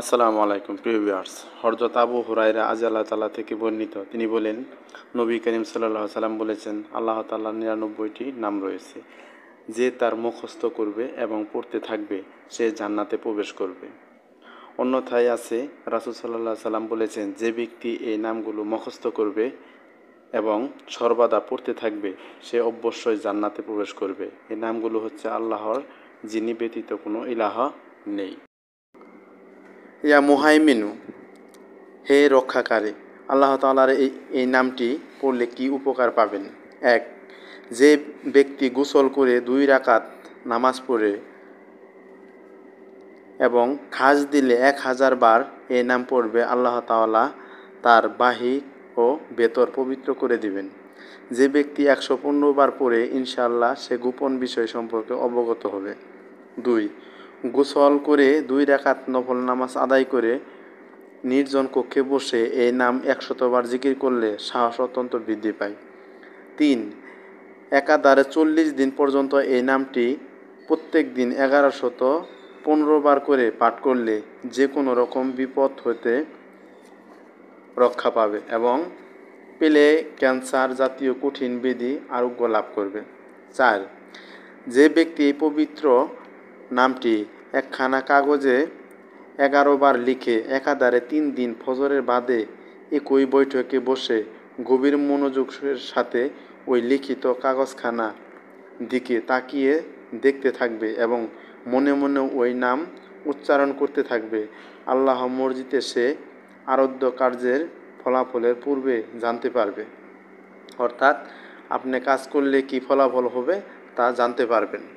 আসসালামু আলাইকুম প্রিয় ভিউয়ার্স হরজত আবু হুরাইরা আজ আল্লাহ তালা থেকে বর্ণিত তিনি বলেন নবী করিম সাল্লাহ সাল্লাম বলেছেন আল্লাহ তাল্লাহ নিরানব্বইটি নাম রয়েছে যে তার মুখস্থ করবে এবং পড়তে থাকবে সে জান্নাতে প্রবেশ করবে অন্যথায় আছে রাসুল সাল্লাহ সাল্লাম বলেছেন যে ব্যক্তি এই নামগুলো মুখস্থ করবে এবং সর্বদা পড়তে থাকবে সে অবশ্যই জান্নাতে প্রবেশ করবে এই নামগুলো হচ্ছে আল্লাহর যিনি ব্যতীত কোনো ইলাহ নেই ইয়া মুহাইমিনু হে রক্ষাকারী আল্লাহ তালার এই এই নামটি পড়লে কি উপকার পাবেন এক যে ব্যক্তি গোসল করে দুই রাকাত নামাজ পড়ে এবং খাস দিলে এক হাজার বার এই নাম পড়বে আল্লাহ তাওয়ালা তার বাহি ও বেতর পবিত্র করে দিবেন যে ব্যক্তি একশো পনেরো বার পড়ে ইনশাল্লাহ সে গোপন বিষয় সম্পর্কে অবগত হবে দুই গোসল করে দুই রেখাত নফল নামাজ আদায় করে নির্জন কক্ষে বসে এই নাম একশতবার জিকির করলে সাহস অত্যন্ত বৃদ্ধি পায় তিন একাধারে চল্লিশ দিন পর্যন্ত এই নামটি প্রত্যেক দিন এগারোশত পনেরো বার করে পাঠ করলে যে কোনো রকম বিপদ হতে রক্ষা পাবে এবং পেলে ক্যান্সার জাতীয় কঠিন বেদি আরোগ্য লাভ করবে চার যে ব্যক্তি পবিত্র নামটি একখানা কাগজে এগারোবার লিখে একাধারে তিন দিন ফজরের বাদে একই বৈঠকে বসে গভীর মনোযোগের সাথে ওই লিখিত কাগজখানা দিকে তাকিয়ে দেখতে থাকবে এবং মনে মনে ওই নাম উচ্চারণ করতে থাকবে আল্লাহ মর্জিতে সে আরোদ্য কার্যের ফলাফলের পূর্বে জানতে পারবে অর্থাৎ আপনি কাজ করলে কি ফলাফল হবে তা জানতে পারবেন